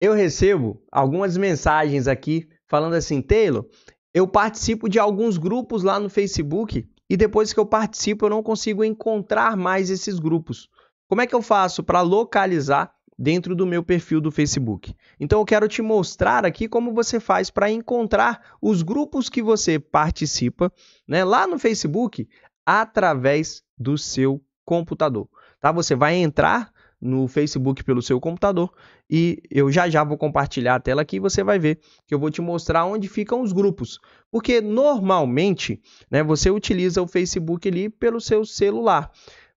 eu recebo algumas mensagens aqui falando assim: Taylor, eu participo de alguns grupos lá no Facebook e depois que eu participo eu não consigo encontrar mais esses grupos. Como é que eu faço para localizar dentro do meu perfil do Facebook? Então eu quero te mostrar aqui como você faz para encontrar os grupos que você participa né, lá no Facebook através do seu computador. Tá? Você vai entrar no Facebook pelo seu computador e eu já já vou compartilhar a tela aqui e você vai ver que eu vou te mostrar onde ficam os grupos. Porque normalmente, né, você utiliza o Facebook ali pelo seu celular.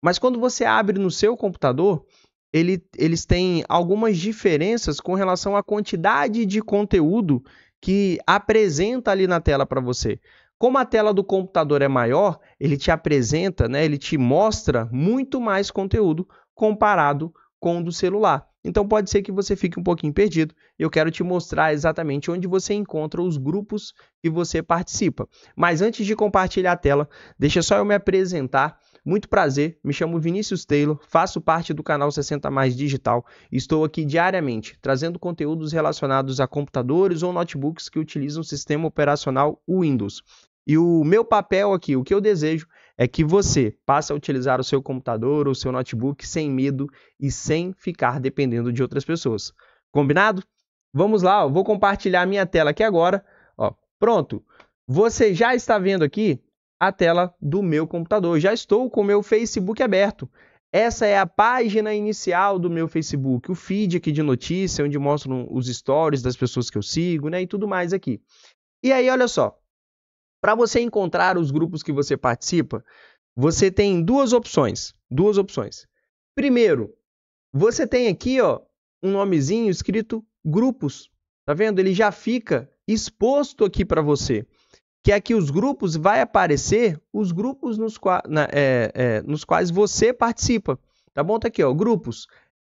Mas quando você abre no seu computador, ele, eles têm algumas diferenças com relação à quantidade de conteúdo que apresenta ali na tela para você. Como a tela do computador é maior, ele te apresenta, né, ele te mostra muito mais conteúdo comparado com o do celular. Então pode ser que você fique um pouquinho perdido. Eu quero te mostrar exatamente onde você encontra os grupos que você participa. Mas antes de compartilhar a tela, deixa só eu me apresentar. Muito prazer, me chamo Vinícius Taylor, faço parte do canal 60 Mais Digital. Estou aqui diariamente trazendo conteúdos relacionados a computadores ou notebooks que utilizam o sistema operacional Windows. E o meu papel aqui, o que eu desejo é que você passe a utilizar o seu computador ou o seu notebook sem medo e sem ficar dependendo de outras pessoas. Combinado? Vamos lá, eu vou compartilhar a minha tela aqui agora. Ó, pronto. Você já está vendo aqui a tela do meu computador. Já estou com o meu Facebook aberto. Essa é a página inicial do meu Facebook, o feed aqui de notícia, onde mostram os stories das pessoas que eu sigo, né, e tudo mais aqui. E aí, olha só, para você encontrar os grupos que você participa, você tem duas opções, duas opções. Primeiro, você tem aqui, ó, um nomezinho escrito grupos. Tá vendo? Ele já fica exposto aqui para você. Que aqui é os grupos vai aparecer os grupos nos, qua na, é, é, nos quais você participa. Tá bom? Tá aqui, ó, grupos.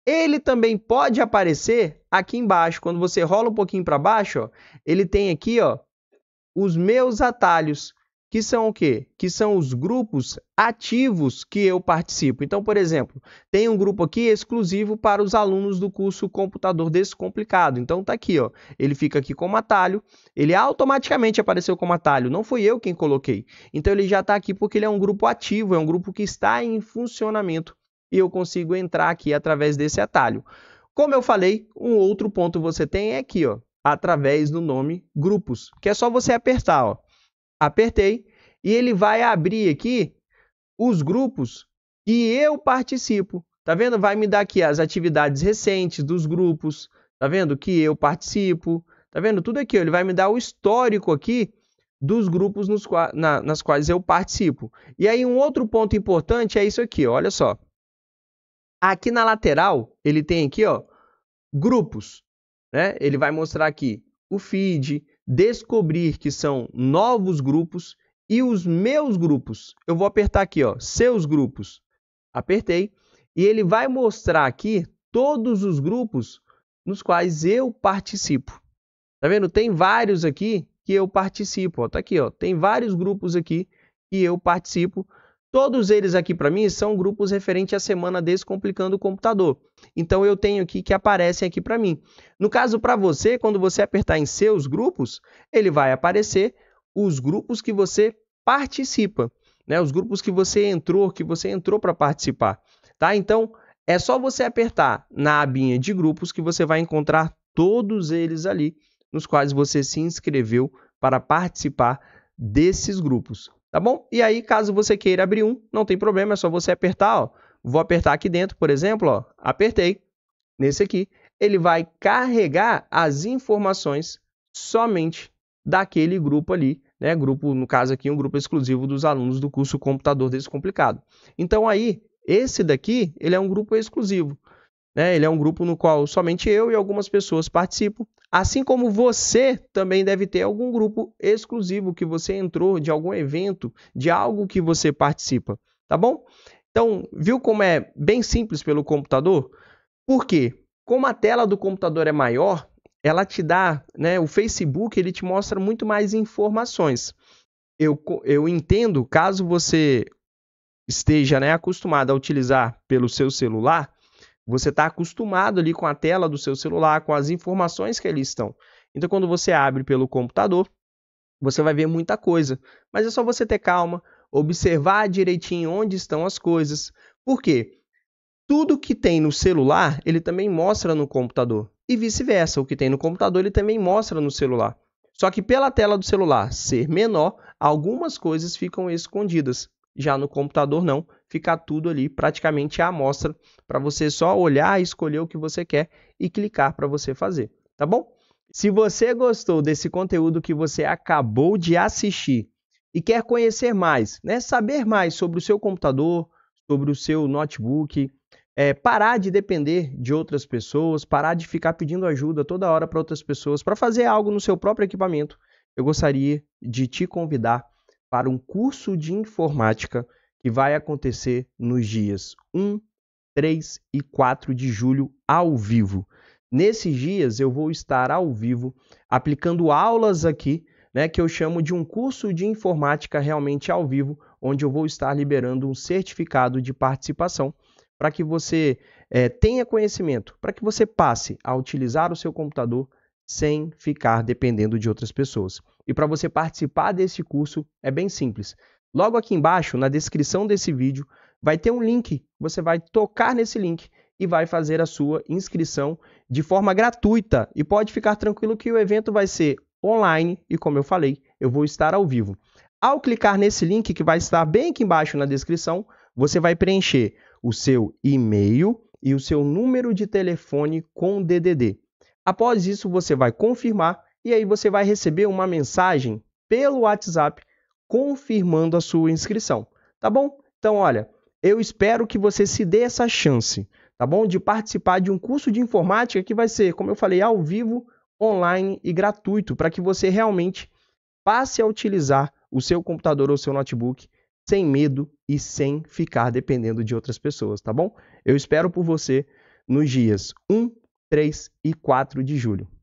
Ele também pode aparecer aqui embaixo. Quando você rola um pouquinho para baixo, ó, ele tem aqui, ó, os meus atalhos, que são o quê? Que são os grupos ativos que eu participo. Então, por exemplo, tem um grupo aqui exclusivo para os alunos do curso Computador Descomplicado. Então tá aqui, ó. Ele fica aqui como atalho, ele automaticamente apareceu como atalho, não fui eu quem coloquei. Então ele já está aqui porque ele é um grupo ativo, é um grupo que está em funcionamento e eu consigo entrar aqui através desse atalho. Como eu falei, um outro ponto você tem é aqui, ó, através do nome grupos, que é só você apertar, ó. Apertei e ele vai abrir aqui os grupos que eu participo. Tá vendo? Vai me dar aqui as atividades recentes dos grupos, tá vendo que eu participo, tá vendo? Tudo aqui, ó. ele vai me dar o histórico aqui dos grupos nos, na, nas quais eu participo. E aí um outro ponto importante é isso aqui, ó. olha só. Aqui na lateral, ele tem aqui, ó, grupos. Né? Ele vai mostrar aqui o feed, descobrir que são novos grupos e os meus grupos. Eu vou apertar aqui, ó, seus grupos. Apertei e ele vai mostrar aqui todos os grupos nos quais eu participo. Tá vendo? Tem vários aqui que eu participo, ó, tá aqui, ó. Tem vários grupos aqui que eu participo Todos eles aqui para mim são grupos referente à semana Descomplicando o Computador. Então eu tenho aqui que aparecem aqui para mim. No caso para você, quando você apertar em seus grupos, ele vai aparecer os grupos que você participa, né? Os grupos que você entrou, que você entrou para participar, tá? Então é só você apertar na abinha de grupos que você vai encontrar todos eles ali nos quais você se inscreveu para participar desses grupos, tá bom? E aí, caso você queira abrir um, não tem problema, é só você apertar, ó. Vou apertar aqui dentro, por exemplo, ó, apertei nesse aqui. Ele vai carregar as informações somente daquele grupo ali, né? Grupo, no caso aqui, um grupo exclusivo dos alunos do curso Computador Descomplicado. Então aí, esse daqui, ele é um grupo exclusivo. Né? Ele é um grupo no qual somente eu e algumas pessoas participam. Assim como você também deve ter algum grupo exclusivo que você entrou de algum evento, de algo que você participa, tá bom? Então, viu como é bem simples pelo computador? Por quê? Como a tela do computador é maior, ela te dá, né, o Facebook, ele te mostra muito mais informações. Eu, eu entendo, caso você esteja né, acostumado a utilizar pelo seu celular, você está acostumado ali com a tela do seu celular, com as informações que ali estão. Então, quando você abre pelo computador, você vai ver muita coisa. Mas é só você ter calma, observar direitinho onde estão as coisas. Por quê? Tudo que tem no celular, ele também mostra no computador. E vice-versa, o que tem no computador, ele também mostra no celular. Só que pela tela do celular ser menor, algumas coisas ficam escondidas. Já no computador não, fica tudo ali praticamente à mostra para você só olhar, escolher o que você quer e clicar para você fazer, tá bom? Se você gostou desse conteúdo que você acabou de assistir e quer conhecer mais, né, saber mais sobre o seu computador, sobre o seu notebook, é, parar de depender de outras pessoas, parar de ficar pedindo ajuda toda hora para outras pessoas para fazer algo no seu próprio equipamento, eu gostaria de te convidar para um curso de informática que vai acontecer nos dias 1, 3 e 4 de julho ao vivo. Nesses dias eu vou estar ao vivo aplicando aulas aqui, né, que eu chamo de um curso de informática realmente ao vivo, onde eu vou estar liberando um certificado de participação para que você é, tenha conhecimento, para que você passe a utilizar o seu computador sem ficar dependendo de outras pessoas. E para você participar desse curso é bem simples. Logo aqui embaixo, na descrição desse vídeo, vai ter um link. Você vai tocar nesse link e vai fazer a sua inscrição de forma gratuita. E pode ficar tranquilo que o evento vai ser online e, como eu falei, eu vou estar ao vivo. Ao clicar nesse link que vai estar bem aqui embaixo na descrição, você vai preencher o seu e-mail e o seu número de telefone com DDD. Após isso, você vai confirmar e aí você vai receber uma mensagem pelo WhatsApp confirmando a sua inscrição, tá bom? Então, olha, eu espero que você se dê essa chance, tá bom? De participar de um curso de informática que vai ser, como eu falei, ao vivo, online e gratuito, para que você realmente passe a utilizar o seu computador ou seu notebook sem medo e sem ficar dependendo de outras pessoas, tá bom? Eu espero por você nos dias 1, 3 e 4 de julho.